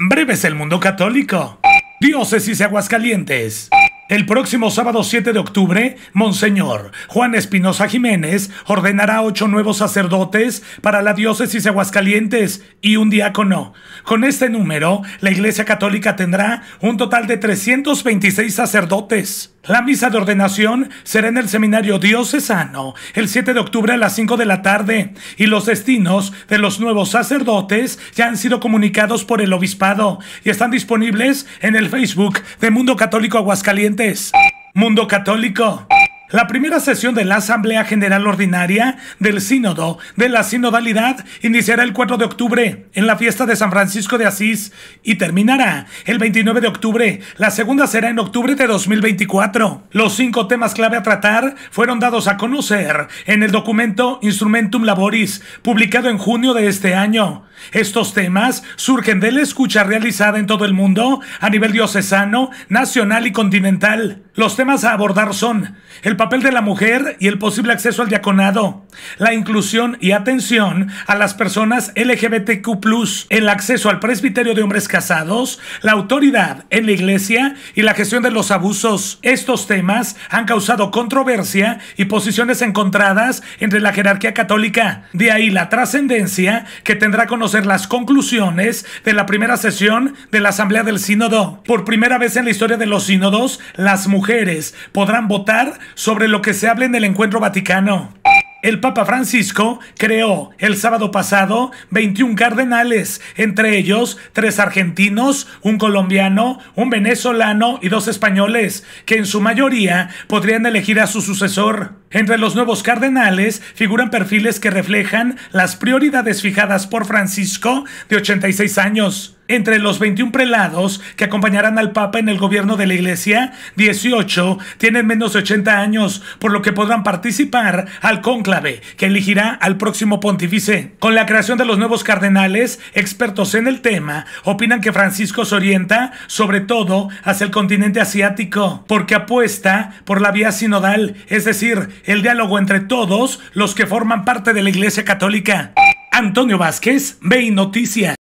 Breves el mundo católico. Diócesis Aguascalientes. El próximo sábado 7 de octubre, Monseñor Juan Espinosa Jiménez ordenará ocho nuevos sacerdotes para la diócesis de Aguascalientes y un diácono. Con este número, la Iglesia Católica tendrá un total de 326 sacerdotes. La misa de ordenación será en el Seminario Diocesano el 7 de octubre a las 5 de la tarde y los destinos de los nuevos sacerdotes ya han sido comunicados por el obispado y están disponibles en el Facebook de Mundo Católico Aguascalientes Mundo Católico. La primera sesión de la Asamblea General Ordinaria del Sínodo de la Sinodalidad iniciará el 4 de octubre en la fiesta de San Francisco de Asís y terminará el 29 de octubre. La segunda será en octubre de 2024. Los cinco temas clave a tratar fueron dados a conocer en el documento Instrumentum Laboris, publicado en junio de este año. Estos temas surgen de la escucha realizada en todo el mundo, a nivel diocesano, nacional y continental. Los temas a abordar son el papel de la mujer y el posible acceso al diaconado, la inclusión y atención a las personas LGBTQ, el acceso al presbiterio de hombres casados, la autoridad en la iglesia y la gestión de los abusos. Estos temas han causado controversia y posiciones encontradas entre la jerarquía católica, de ahí la trascendencia que tendrá con ser las conclusiones de la primera sesión de la Asamblea del Sínodo. Por primera vez en la historia de los sínodos, las mujeres podrán votar sobre lo que se hable en el encuentro vaticano el Papa Francisco creó el sábado pasado 21 cardenales, entre ellos tres argentinos, un colombiano, un venezolano y dos españoles, que en su mayoría podrían elegir a su sucesor. Entre los nuevos cardenales figuran perfiles que reflejan las prioridades fijadas por Francisco, de 86 años. Entre los 21 prelados que acompañarán al Papa en el gobierno de la Iglesia, 18 tienen menos de 80 años, por lo que podrán participar al cónclave que elegirá al próximo pontífice. Con la creación de los nuevos cardenales, expertos en el tema opinan que Francisco se orienta sobre todo hacia el continente asiático, porque apuesta por la vía sinodal, es decir, el diálogo entre todos los que forman parte de la Iglesia Católica. Antonio Vázquez, Bay Noticias.